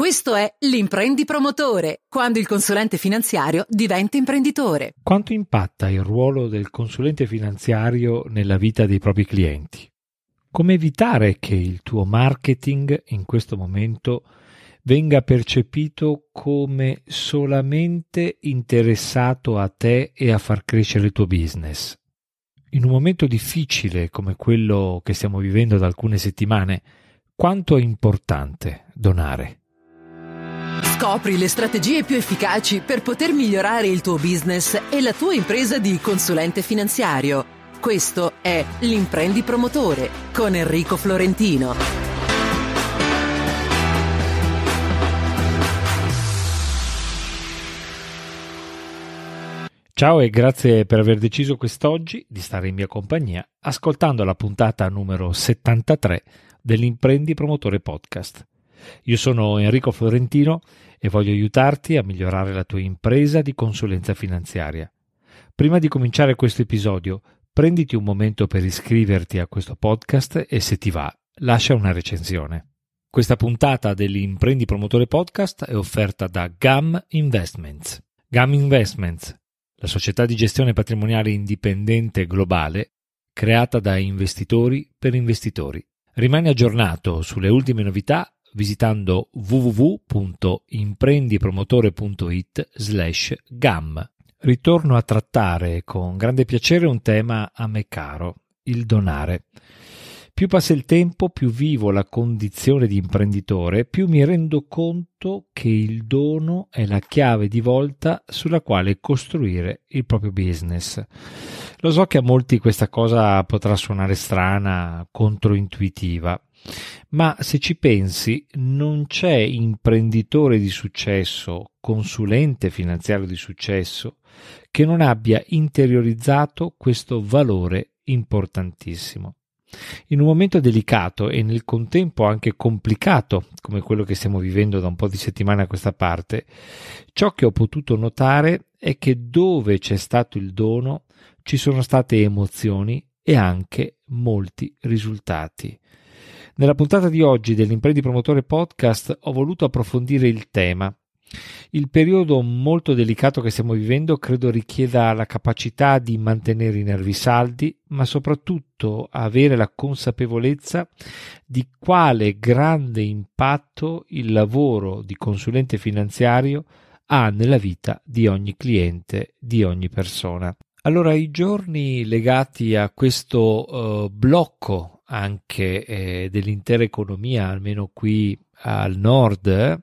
Questo è l'imprendi quando il consulente finanziario diventa imprenditore. Quanto impatta il ruolo del consulente finanziario nella vita dei propri clienti? Come evitare che il tuo marketing in questo momento venga percepito come solamente interessato a te e a far crescere il tuo business? In un momento difficile come quello che stiamo vivendo da alcune settimane, quanto è importante donare? Scopri le strategie più efficaci per poter migliorare il tuo business e la tua impresa di consulente finanziario. Questo è l'Imprendi Promotore con Enrico Florentino. Ciao e grazie per aver deciso quest'oggi di stare in mia compagnia ascoltando la puntata numero 73 dell'Imprendi Promotore Podcast. Io sono Enrico Florentino e voglio aiutarti a migliorare la tua impresa di consulenza finanziaria. Prima di cominciare questo episodio, prenditi un momento per iscriverti a questo podcast e se ti va, lascia una recensione. Questa puntata dell'Imprendi Promotore Podcast è offerta da GAM Investments. GAM Investments, la società di gestione patrimoniale indipendente globale creata da investitori per investitori. Rimani aggiornato sulle ultime novità visitando www.imprendipromotore.it slash GAM. Ritorno a trattare con grande piacere un tema a me caro, il donare. Più passa il tempo, più vivo la condizione di imprenditore, più mi rendo conto che il dono è la chiave di volta sulla quale costruire il proprio business. Lo so che a molti questa cosa potrà suonare strana, controintuitiva, ma se ci pensi non c'è imprenditore di successo, consulente finanziario di successo, che non abbia interiorizzato questo valore importantissimo. In un momento delicato e nel contempo anche complicato, come quello che stiamo vivendo da un po' di settimane a questa parte, ciò che ho potuto notare è che dove c'è stato il dono ci sono state emozioni e anche molti risultati. Nella puntata di oggi dell'Impredi Promotore Podcast ho voluto approfondire il tema il periodo molto delicato che stiamo vivendo credo richieda la capacità di mantenere i nervi saldi, ma soprattutto avere la consapevolezza di quale grande impatto il lavoro di consulente finanziario ha nella vita di ogni cliente, di ogni persona. Allora, i giorni legati a questo eh, blocco anche eh, dell'intera economia, almeno qui al nord,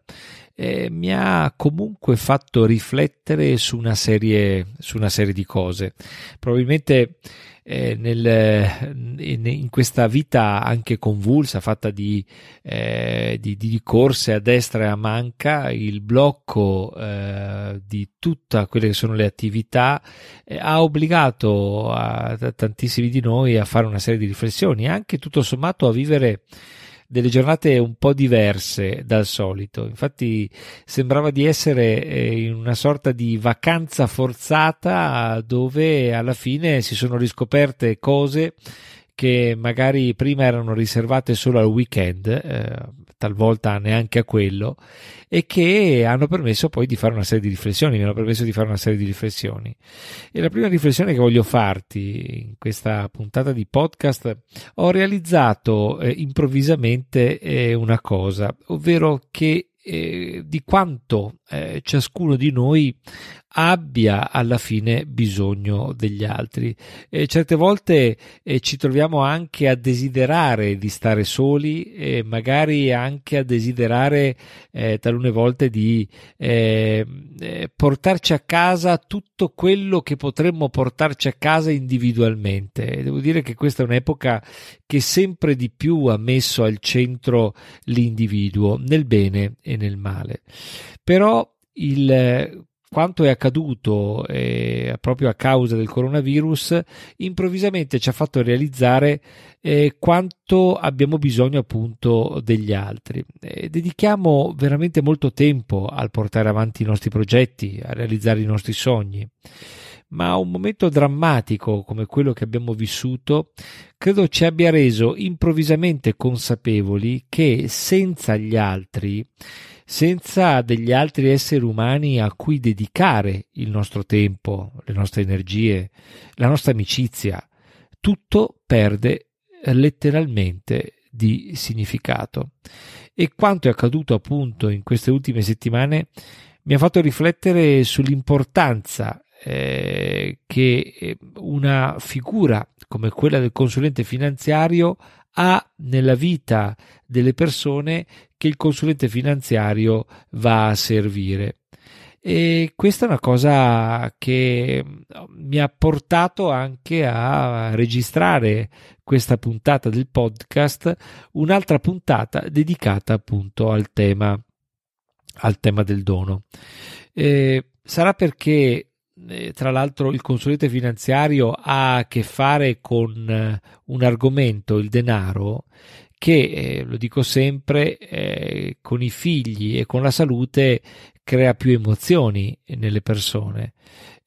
eh, mi ha comunque fatto riflettere su una serie, su una serie di cose. Probabilmente eh, nel, in, questa vita anche convulsa, fatta di, eh, di, di, corse a destra e a manca, il blocco eh, di tutte quelle che sono le attività eh, ha obbligato a, a tantissimi di noi a fare una serie di riflessioni, anche tutto sommato a vivere delle giornate un po' diverse dal solito. Infatti sembrava di essere eh, in una sorta di vacanza forzata dove alla fine si sono riscoperte cose che magari prima erano riservate solo al weekend. Eh, talvolta neanche a quello, e che hanno permesso poi di fare una serie di riflessioni, mi hanno permesso di fare una serie di riflessioni. E la prima riflessione che voglio farti in questa puntata di podcast, ho realizzato eh, improvvisamente eh, una cosa, ovvero che eh, di quanto eh, ciascuno di noi abbia alla fine bisogno degli altri. E certe volte eh, ci troviamo anche a desiderare di stare soli e magari anche a desiderare eh, talune volte di ehm, eh, portarci a casa tutto quello che potremmo portarci a casa individualmente. Devo dire che questa è un'epoca che sempre di più ha messo al centro l'individuo nel bene e nel male. Però il quanto è accaduto eh, proprio a causa del coronavirus improvvisamente ci ha fatto realizzare eh, quanto abbiamo bisogno appunto degli altri. Eh, dedichiamo veramente molto tempo al portare avanti i nostri progetti, a realizzare i nostri sogni ma un momento drammatico come quello che abbiamo vissuto credo ci abbia reso improvvisamente consapevoli che senza gli altri senza degli altri esseri umani a cui dedicare il nostro tempo, le nostre energie, la nostra amicizia, tutto perde letteralmente di significato. E quanto è accaduto appunto in queste ultime settimane mi ha fatto riflettere sull'importanza eh, che eh, una figura come quella del consulente finanziario ha nella vita delle persone che il consulente finanziario va a servire. E questa è una cosa che mm, mi ha portato anche a registrare questa puntata del podcast, un'altra puntata dedicata appunto al tema, al tema del dono. Eh, sarà perché eh, tra l'altro il consulente finanziario ha a che fare con eh, un argomento, il denaro, che, eh, lo dico sempre, eh, con i figli e con la salute crea più emozioni nelle persone.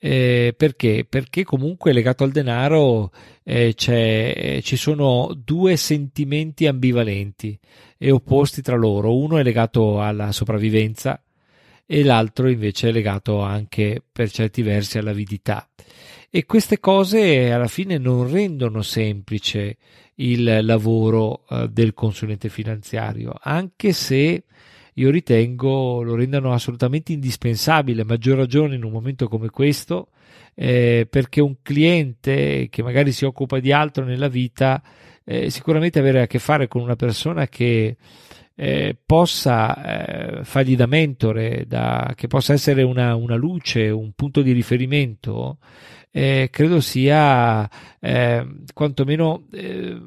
Eh, perché? Perché comunque legato al denaro eh, ci sono due sentimenti ambivalenti e opposti tra loro. Uno è legato alla sopravvivenza, e l'altro invece è legato anche per certi versi all'avidità. E queste cose alla fine non rendono semplice il lavoro eh, del consulente finanziario, anche se io ritengo lo rendano assolutamente indispensabile, maggior ragione in un momento come questo, eh, perché un cliente che magari si occupa di altro nella vita, eh, sicuramente avere a che fare con una persona che eh, possa eh, fargli da mentore, da, che possa essere una, una, luce, un punto di riferimento, eh, credo sia eh, quantomeno eh,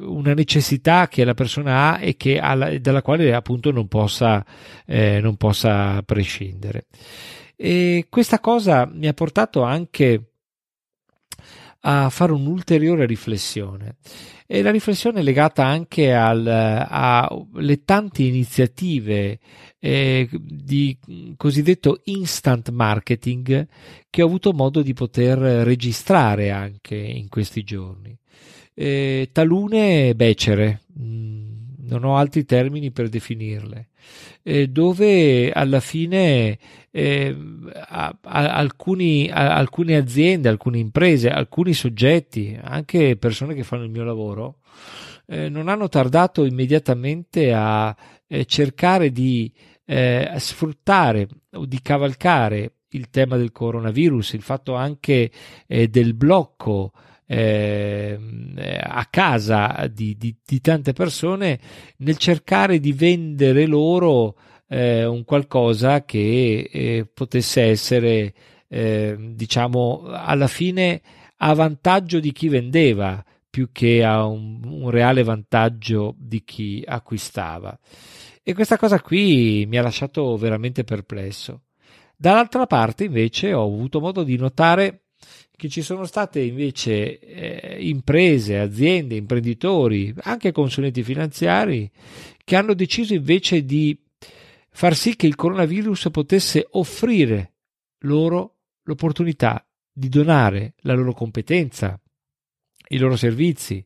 una necessità che la persona ha e che alla, dalla quale appunto non possa, eh, non possa prescindere. E questa cosa mi ha portato anche a fare un'ulteriore riflessione e la riflessione è legata anche alle tante iniziative eh, di cosiddetto instant marketing che ho avuto modo di poter registrare anche in questi giorni. Eh, talune becere, mh, mm, non ho altri termini per definirle, eh, dove alla fine eh, a, a, alcuni, a, alcune aziende, alcune imprese, alcuni soggetti, anche persone che fanno il mio lavoro, eh, non hanno tardato immediatamente a eh, cercare di eh, sfruttare o di cavalcare il tema del coronavirus, il fatto anche eh, del blocco Ehm, eh, a casa di, di, di, tante persone nel cercare di vendere loro eh, un qualcosa che eh, potesse essere, ehm, diciamo, alla fine a vantaggio di chi vendeva più che a un, un reale vantaggio di chi acquistava. E questa cosa qui mi ha lasciato veramente perplesso. Dall'altra parte, invece, ho avuto modo di notare che ci sono state invece eh, imprese, aziende, imprenditori, anche consulenti finanziari, che hanno deciso invece di far sì che il coronavirus potesse offrire loro l'opportunità di donare la loro competenza, i loro servizi,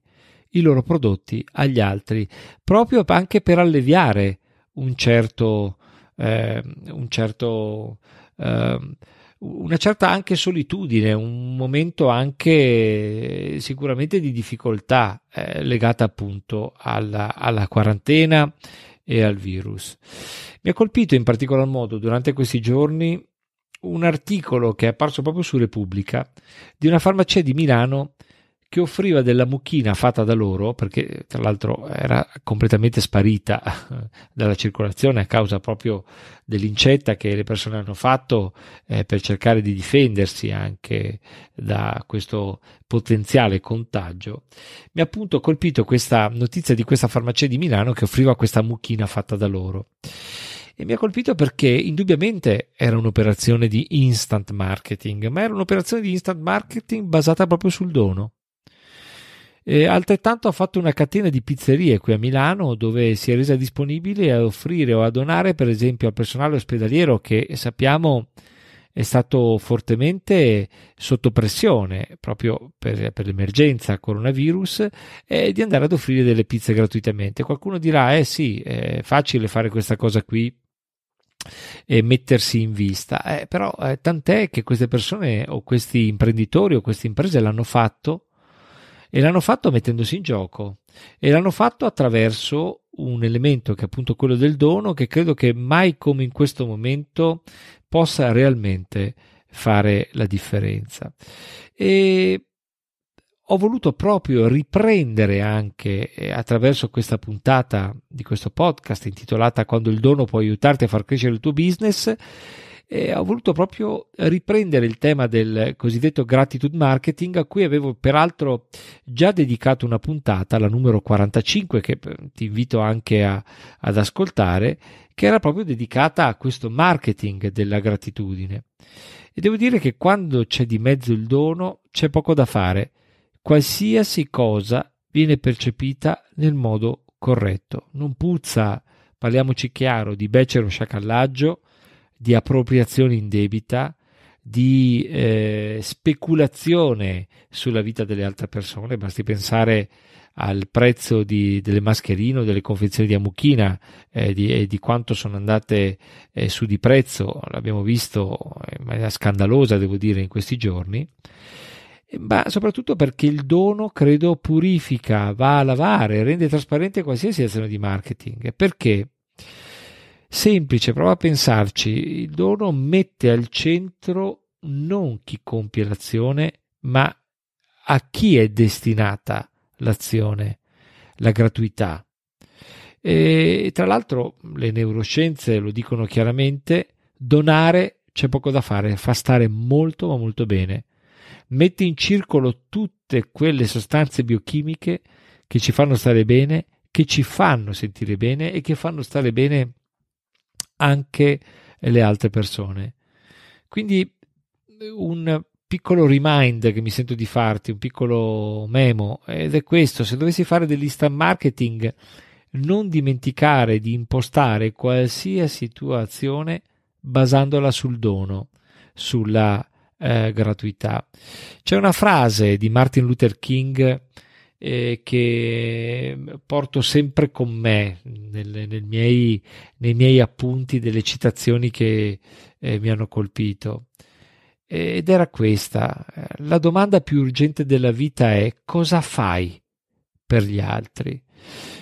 i loro prodotti agli altri, proprio anche per alleviare un certo, eh, un certo Ehm, una certa anche solitudine, un momento anche sicuramente di difficoltà eh, legata appunto alla, alla quarantena e al virus. Mi ha colpito in particolar modo durante questi giorni un articolo che è apparso proprio su Repubblica di una farmacia di Milano che offriva della mucchina fatta da loro, perché tra l'altro era completamente sparita eh, dalla circolazione a causa proprio dell'incetta che le persone hanno fatto eh, per cercare di difendersi anche da questo potenziale contagio, mi ha appunto colpito questa notizia di questa farmacia di Milano che offriva questa mucchina fatta da loro. E mi ha colpito perché indubbiamente era un'operazione di instant marketing, ma era un'operazione di instant marketing basata proprio sul dono. E altrettanto ha fatto una catena di pizzerie qui a Milano dove si è resa disponibile a offrire o a donare per esempio al personale ospedaliero che sappiamo è stato fortemente sotto pressione proprio per, per l'emergenza coronavirus eh, di andare ad offrire delle pizze gratuitamente. Qualcuno dirà: Eh sì, è facile fare questa cosa qui e mettersi in vista, eh, però eh, tant'è che queste persone o questi imprenditori o queste imprese l'hanno fatto e l'hanno fatto mettendosi in gioco e l'hanno fatto attraverso un elemento che è appunto quello del dono che credo che mai come in questo momento possa realmente fare la differenza. E ho voluto proprio riprendere anche eh, attraverso questa puntata di questo podcast intitolata Quando il dono può aiutarti a far crescere il tuo business e ho voluto proprio riprendere il tema del cosiddetto gratitude marketing a cui avevo peraltro già dedicato una puntata, la numero 45 che ti invito anche a, ad ascoltare, che era proprio dedicata a questo marketing della gratitudine. E devo dire che quando c'è di mezzo il dono c'è poco da fare, qualsiasi cosa viene percepita nel modo corretto, non puzza, parliamoci chiaro, di becero sciacallaggio, di appropriazione indebita, di eh, speculazione sulla vita delle altre persone. Basti pensare al prezzo di, delle mascherine o delle confezioni di ammuchina eh, di, e di quanto sono andate eh, su di prezzo, l'abbiamo visto eh, in maniera scandalosa, devo dire, in questi giorni. Eh, ma soprattutto perché il dono, credo, purifica, va a lavare, rende trasparente qualsiasi azione di marketing. Perché? Semplice, prova a pensarci, il dono mette al centro non chi compie l'azione, ma a chi è destinata l'azione, la gratuità. E tra l'altro le neuroscienze lo dicono chiaramente, donare c'è poco da fare, fa stare molto ma molto bene. Mette in circolo tutte quelle sostanze biochimiche che ci fanno stare bene, che ci fanno sentire bene e che fanno stare bene anche le altre persone. Quindi un piccolo remind che mi sento di farti, un piccolo memo, ed è questo, se dovessi fare dell'instant marketing, non dimenticare di impostare qualsiasi tua azione basandola sul dono, sulla eh, gratuità. C'è una frase di Martin Luther King eh, che porto sempre con me nel, nel miei, nei miei appunti delle citazioni che eh, mi hanno colpito. Ed era questa. Eh, la domanda più urgente della vita è cosa fai per gli altri?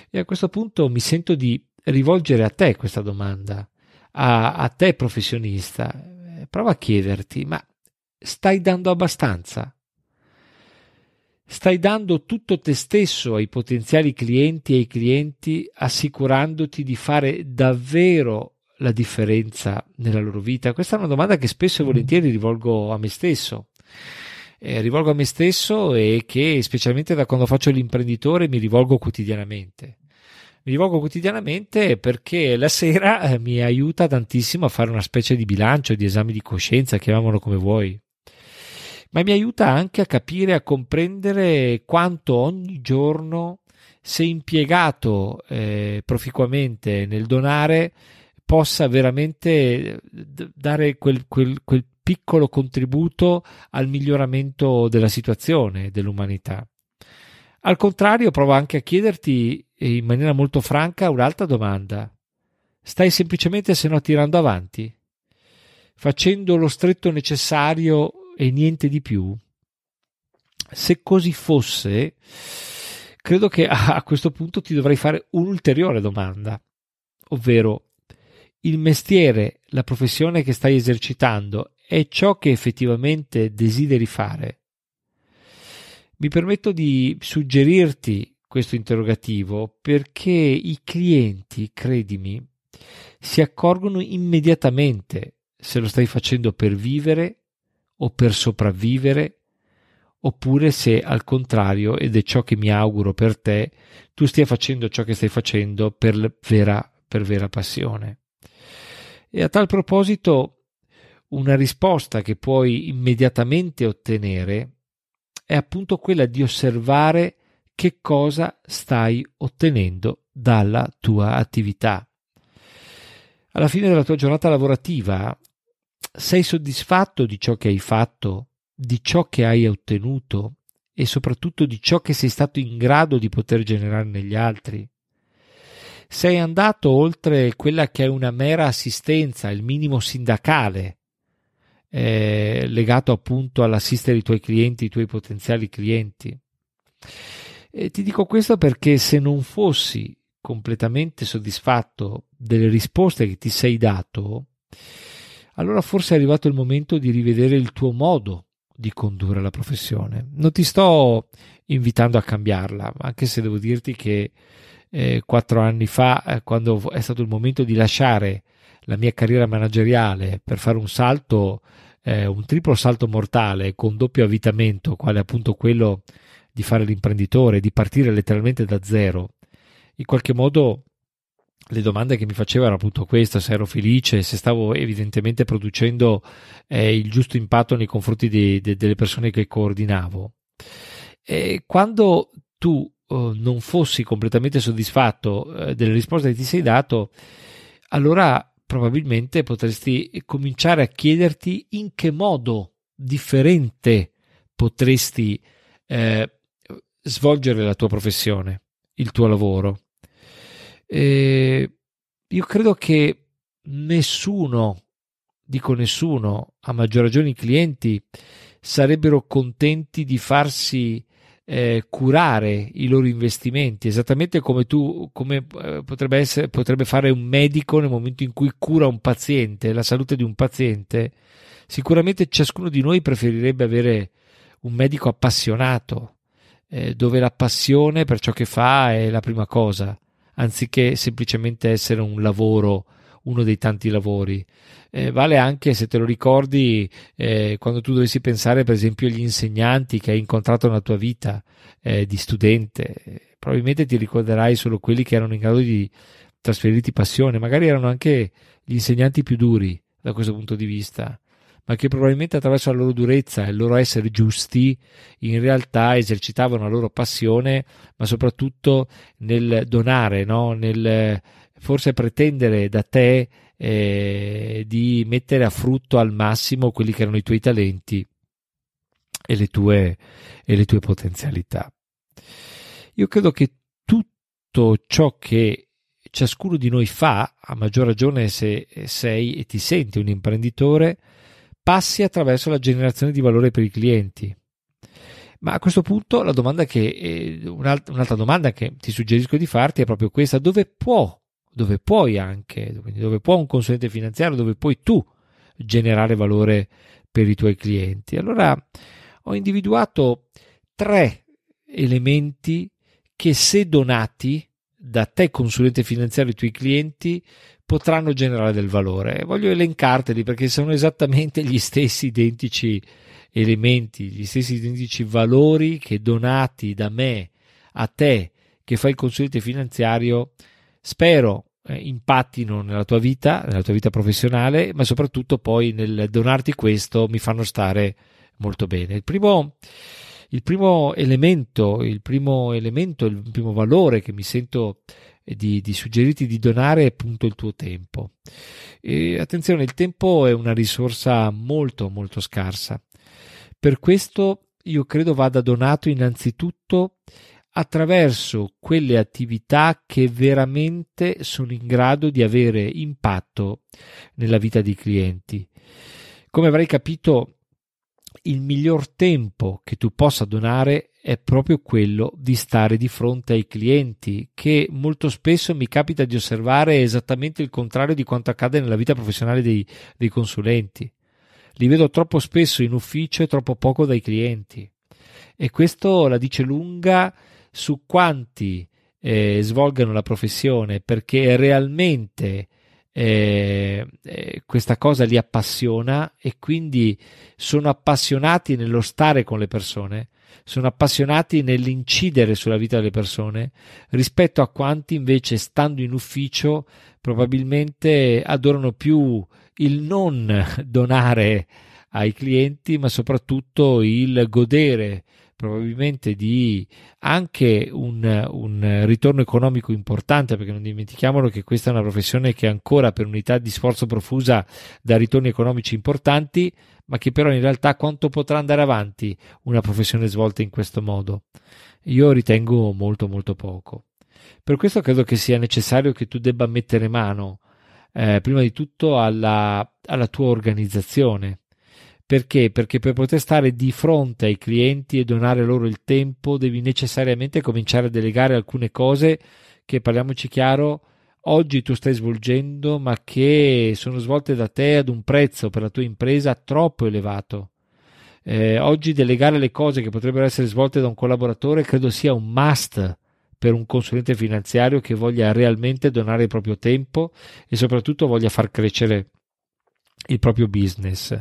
E a questo punto mi sento di rivolgere a te questa domanda, a, a te professionista. Prova a chiederti, ma stai dando abbastanza? Stai dando tutto te stesso ai potenziali clienti e ai clienti assicurandoti di fare davvero la differenza nella loro vita? Questa è una domanda che spesso e mm. volentieri rivolgo a me stesso. Eh, rivolgo a me stesso e che specialmente da quando faccio l'imprenditore mi rivolgo quotidianamente. Mi rivolgo quotidianamente perché la sera eh, mi aiuta tantissimo a fare una specie di bilancio, di esame di coscienza, chiamiamolo come vuoi ma mi aiuta anche a capire, e a comprendere quanto ogni giorno, se impiegato eh, proficuamente nel donare, possa veramente eh, dare quel, quel, quel piccolo contributo al miglioramento della situazione dell'umanità. Al contrario, provo anche a chiederti eh, in maniera molto franca un'altra domanda. Stai semplicemente se no tirando avanti? Facendo lo stretto necessario e niente di più? Se così fosse, credo che a questo punto ti dovrei fare un'ulteriore domanda, ovvero il mestiere, la professione che stai esercitando è ciò che effettivamente desideri fare? Mi permetto di suggerirti questo interrogativo perché i clienti, credimi, si accorgono immediatamente se lo stai facendo per vivere o per sopravvivere, oppure se al contrario, ed è ciò che mi auguro per te, tu stia facendo ciò che stai facendo per vera, per vera passione. E a tal proposito, una risposta che puoi immediatamente ottenere è appunto quella di osservare che cosa stai ottenendo dalla tua attività. Alla fine della tua giornata lavorativa sei soddisfatto di ciò che hai fatto, di ciò che hai ottenuto e soprattutto di ciò che sei stato in grado di poter generare negli altri? Sei andato oltre quella che è una mera assistenza, il minimo sindacale, eh, legato appunto all'assistere i tuoi clienti, i tuoi potenziali clienti. E ti dico questo perché se non fossi completamente soddisfatto delle risposte che ti sei dato, allora forse è arrivato il momento di rivedere il tuo modo di condurre la professione. Non ti sto invitando a cambiarla, anche se devo dirti che eh, quattro anni fa, eh, quando è stato il momento di lasciare la mia carriera manageriale per fare un salto, eh, un triplo salto mortale con doppio avvitamento, quale appunto quello di fare l'imprenditore, di partire letteralmente da zero, in qualche modo le domande che mi facevo era appunto questa, se ero felice, se stavo evidentemente producendo eh, il giusto impatto nei confronti di, de, delle persone che coordinavo. E quando tu eh, non fossi completamente soddisfatto eh, delle risposte che ti sei dato, allora probabilmente potresti cominciare a chiederti in che modo differente potresti eh, svolgere la tua professione, il tuo lavoro eh, io credo che nessuno, dico nessuno, a maggior ragione i clienti, sarebbero contenti di farsi eh, curare i loro investimenti, esattamente come tu, come eh, potrebbe, essere, potrebbe fare un medico nel momento in cui cura un paziente, la salute di un paziente. Sicuramente ciascuno di noi preferirebbe avere un medico appassionato, eh, dove la passione per ciò che fa è la prima cosa anziché semplicemente essere un lavoro uno dei tanti lavori. Eh, vale anche, se te lo ricordi, eh, quando tu dovessi pensare per esempio agli insegnanti che hai incontrato nella tua vita eh, di studente, probabilmente ti ricorderai solo quelli che erano in grado di trasferirti passione, magari erano anche gli insegnanti più duri da questo punto di vista, ma che probabilmente attraverso la loro durezza e il loro essere giusti in realtà esercitavano la loro passione, ma soprattutto nel donare, no? nel forse pretendere da te eh, di mettere a frutto al massimo quelli che erano i tuoi talenti e le tue, e le tue potenzialità. Io credo che tutto ciò che ciascuno di noi fa, a maggior ragione se sei e ti senti un imprenditore, passi attraverso la generazione di valore per i clienti. Ma a questo punto la domanda che, eh, un'altra domanda che ti suggerisco di farti è proprio questa, dove può, dove puoi anche, dove può un consulente finanziario, dove puoi tu generare valore per i tuoi clienti? Allora ho individuato tre elementi che se donati da te consulente finanziario ai tuoi clienti potranno generare del valore. Voglio elencarteli perché sono esattamente gli stessi identici elementi, gli stessi identici valori che donati da me a te che fai il consulente finanziario, spero eh, impattino nella tua vita, nella tua vita professionale, ma soprattutto poi nel donarti questo mi fanno stare molto bene. Il primo il primo elemento, il primo, elemento, il primo valore che mi sento eh, di, di suggerirti di donare è appunto il tuo tempo. E attenzione, il tempo è una risorsa molto molto scarsa. Per questo io credo vada donato innanzitutto attraverso quelle attività che veramente sono in grado di avere impatto nella vita dei clienti. Come avrai capito, il miglior tempo che tu possa donare è proprio quello di stare di fronte ai clienti, che molto spesso mi capita di osservare esattamente il contrario di quanto accade nella vita professionale dei, dei consulenti. Li vedo troppo spesso in ufficio e troppo poco dai clienti. E questo la dice lunga su quanti eh, svolgano la professione perché realmente eh, eh, questa cosa li appassiona e quindi sono appassionati nello stare con le persone, sono appassionati nell'incidere sulla vita delle persone rispetto a quanti invece stando in ufficio probabilmente adorano più il non donare ai clienti ma soprattutto il godere probabilmente di anche un, un, ritorno economico importante, perché non dimentichiamolo che questa è una professione che ancora per unità di sforzo profusa dà ritorni economici importanti, ma che però in realtà quanto potrà andare avanti una professione svolta in questo modo? Io ritengo molto molto poco. Per questo credo che sia necessario che tu debba mettere mano eh, prima di tutto alla, alla tua organizzazione perché? Perché per poter stare di fronte ai clienti e donare loro il tempo devi necessariamente cominciare a delegare alcune cose che, parliamoci chiaro, oggi tu stai svolgendo ma che sono svolte da te ad un prezzo per la tua impresa troppo elevato. Eh, oggi delegare le cose che potrebbero essere svolte da un collaboratore credo sia un must per un consulente finanziario che voglia realmente donare il proprio tempo e soprattutto voglia far crescere il proprio business.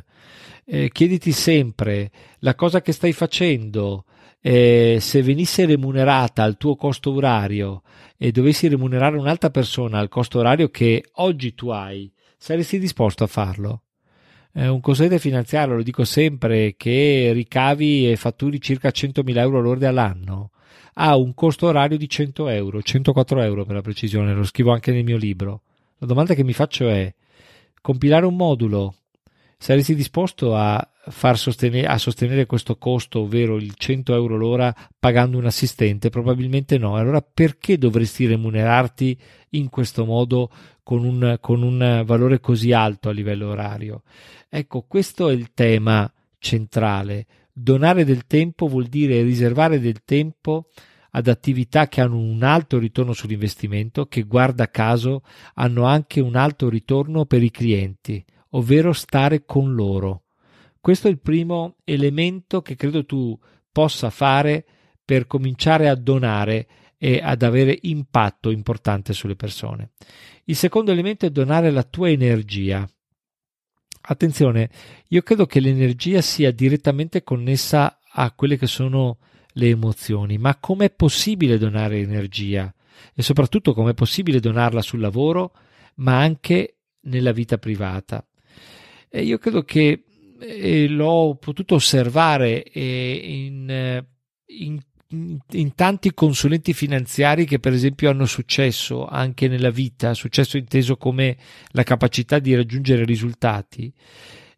Eh, chiediti sempre la cosa che stai facendo, eh, se venisse remunerata al tuo costo orario e dovessi remunerare un'altra persona al costo orario che oggi tu hai, saresti disposto a farlo? Eh, un consulente finanziario, lo dico sempre, che ricavi e fatturi circa 100.000 euro lordi all'anno, ha un costo orario di 100 euro, 104 euro per la precisione, lo scrivo anche nel mio libro. La domanda che mi faccio è, compilare un modulo, saresti disposto a, sostenere, a sostenere questo costo, ovvero il 100 euro l'ora, pagando un assistente? Probabilmente no. Allora perché dovresti remunerarti in questo modo con un, con un valore così alto a livello orario? Ecco, questo è il tema centrale. Donare del tempo vuol dire riservare del tempo ad attività che hanno un alto ritorno sull'investimento che guarda caso hanno anche un alto ritorno per i clienti, ovvero stare con loro. Questo è il primo elemento che credo tu possa fare per cominciare a donare e ad avere impatto importante sulle persone. Il secondo elemento è donare la tua energia. Attenzione, io credo che l'energia sia direttamente connessa a quelle che sono le emozioni, ma com'è possibile donare energia e soprattutto com'è possibile donarla sul lavoro, ma anche nella vita privata. E io credo che eh, l'ho potuto osservare eh, eh, in, in, in, tanti consulenti finanziari che per esempio hanno successo anche nella vita, successo inteso come la capacità di raggiungere risultati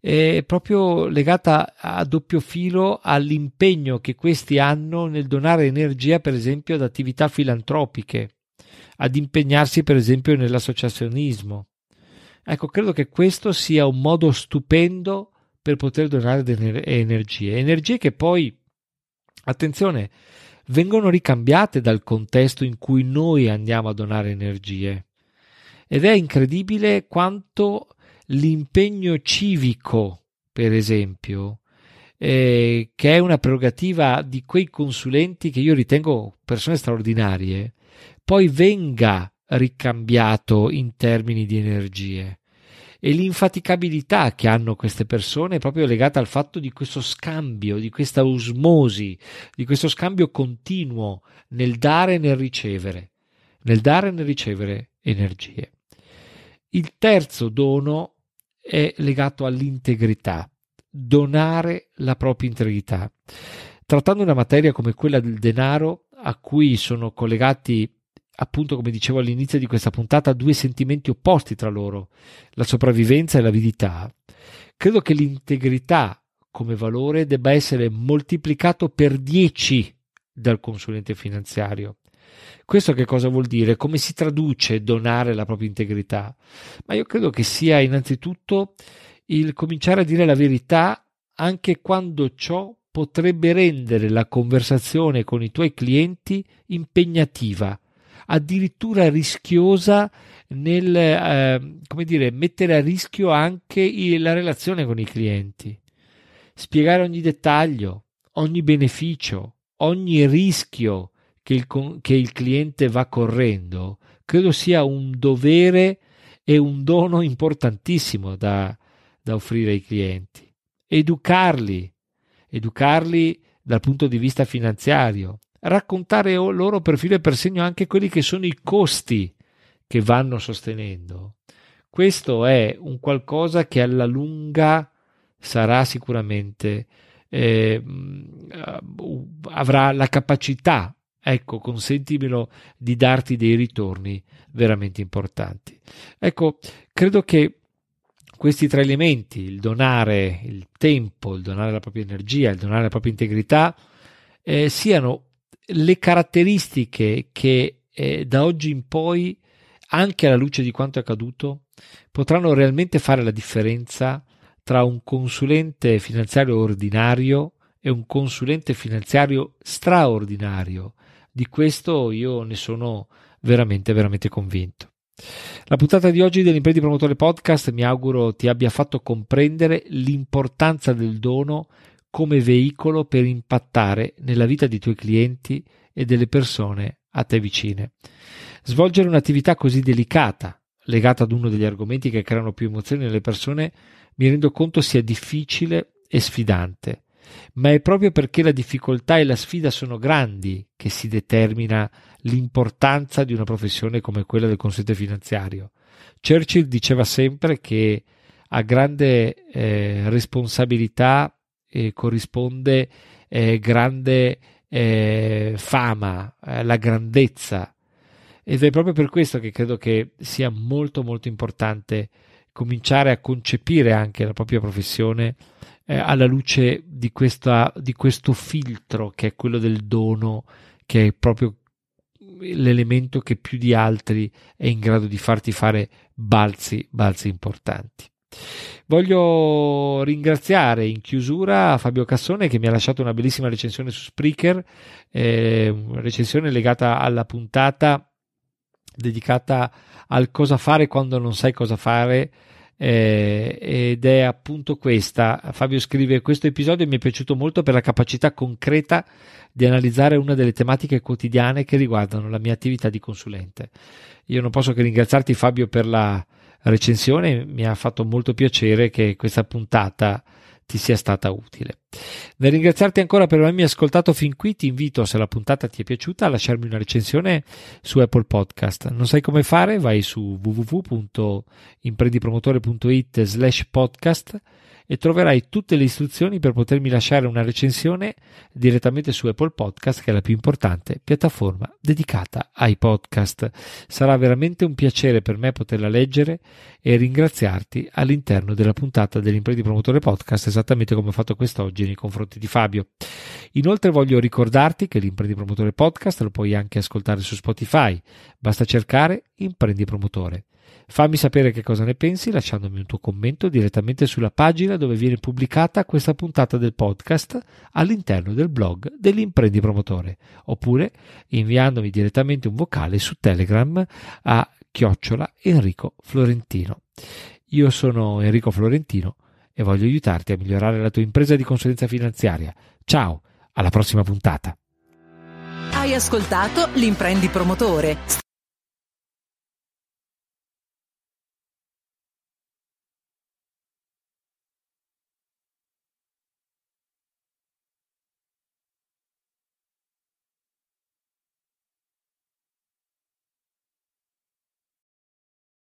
è proprio legata a doppio filo all'impegno che questi hanno nel donare energia, per esempio, ad attività filantropiche, ad impegnarsi, per esempio, nell'associazionismo. Ecco, credo che questo sia un modo stupendo per poter donare energie, energie che poi, attenzione, vengono ricambiate dal contesto in cui noi andiamo a donare energie. Ed è incredibile quanto l'impegno civico, per esempio, eh, che è una prerogativa di quei consulenti che io ritengo persone straordinarie, poi venga ricambiato in termini di energie. E l'infaticabilità che hanno queste persone è proprio legata al fatto di questo scambio, di questa osmosi, di questo scambio continuo nel dare e nel ricevere, nel dare e nel ricevere energie. Il terzo dono è legato all'integrità, donare la propria integrità. Trattando una materia come quella del denaro, a cui sono collegati appunto come dicevo all'inizio di questa puntata, due sentimenti opposti tra loro, la sopravvivenza e l'avidità. Credo che l'integrità come valore debba essere moltiplicato per 10 dal consulente finanziario. Questo che cosa vuol dire? Come si traduce donare la propria integrità? Ma io credo che sia innanzitutto il cominciare a dire la verità anche quando ciò potrebbe rendere la conversazione con i tuoi clienti impegnativa, addirittura rischiosa nel eh, come dire, mettere a rischio anche il, la relazione con i clienti. Spiegare ogni dettaglio, ogni beneficio, ogni rischio che il, che il cliente va correndo, credo sia un dovere e un dono importantissimo da, da offrire ai clienti. Educarli, educarli dal punto di vista finanziario, raccontare loro per filo e per segno anche quelli che sono i costi che vanno sostenendo. Questo è un qualcosa che alla lunga sarà sicuramente, eh, eh avrà la capacità Ecco, consentimelo di darti dei ritorni veramente importanti. Ecco, credo che questi tre elementi, il donare il tempo, il donare la propria energia, il donare la propria integrità, eh, siano le caratteristiche che eh, da oggi in poi, anche alla luce di quanto è accaduto, potranno realmente fare la differenza tra un consulente finanziario ordinario e un consulente finanziario straordinario di questo io ne sono veramente, veramente convinto. La puntata di oggi dell'Imprenditore Promotore Podcast mi auguro ti abbia fatto comprendere l'importanza del dono come veicolo per impattare nella vita dei tuoi clienti e delle persone a te vicine. Svolgere un'attività così delicata, legata ad uno degli argomenti che creano più emozioni nelle persone, mi rendo conto sia difficile e sfidante ma è proprio perché la difficoltà e la sfida sono grandi che si determina l'importanza di una professione come quella del consulente finanziario. Churchill diceva sempre che a grande eh, responsabilità eh, corrisponde eh, grande eh, fama, eh, la grandezza. Ed è proprio per questo che credo che sia molto molto importante cominciare a concepire anche la propria professione eh, alla luce di, questa, di questo filtro che è quello del dono, che è proprio l'elemento che più di altri è in grado di farti fare balzi, balzi importanti. Voglio ringraziare in chiusura Fabio Cassone che mi ha lasciato una bellissima recensione su Spreaker, eh, recensione legata alla puntata dedicata al cosa fare quando non sai cosa fare eh, ed è appunto questa. Fabio scrive: Questo episodio mi è piaciuto molto per la capacità concreta di analizzare una delle tematiche quotidiane che riguardano la mia attività di consulente. Io non posso che ringraziarti, Fabio, per la recensione. Mi ha fatto molto piacere che questa puntata ti sia stata utile. Nel ringraziarti ancora per avermi ascoltato fin qui, ti invito, se la puntata ti è piaciuta, a lasciarmi una recensione su Apple Podcast. Non sai come fare? Vai su www.imprendipromotore.it slash podcast e troverai tutte le istruzioni per potermi lasciare una recensione direttamente su Apple Podcast, che è la più importante piattaforma dedicata ai podcast. Sarà veramente un piacere per me poterla leggere e ringraziarti all'interno della puntata dell'Imprenditore Promotore Podcast, esattamente come ho fatto quest'oggi nei confronti di Fabio. Inoltre voglio ricordarti che l'Imprenditore Promotore Podcast lo puoi anche ascoltare su Spotify. Basta cercare Imprendi Promotore. Fammi sapere che cosa ne pensi lasciandomi un tuo commento direttamente sulla pagina dove viene pubblicata questa puntata del podcast all'interno del blog dell'Imprendi Promotore oppure inviandomi direttamente un vocale su Telegram a chiocciola Enrico Florentino. Io sono Enrico Florentino e voglio aiutarti a migliorare la tua impresa di consulenza finanziaria. Ciao, alla prossima puntata. Hai ascoltato l'Imprendi Promotore.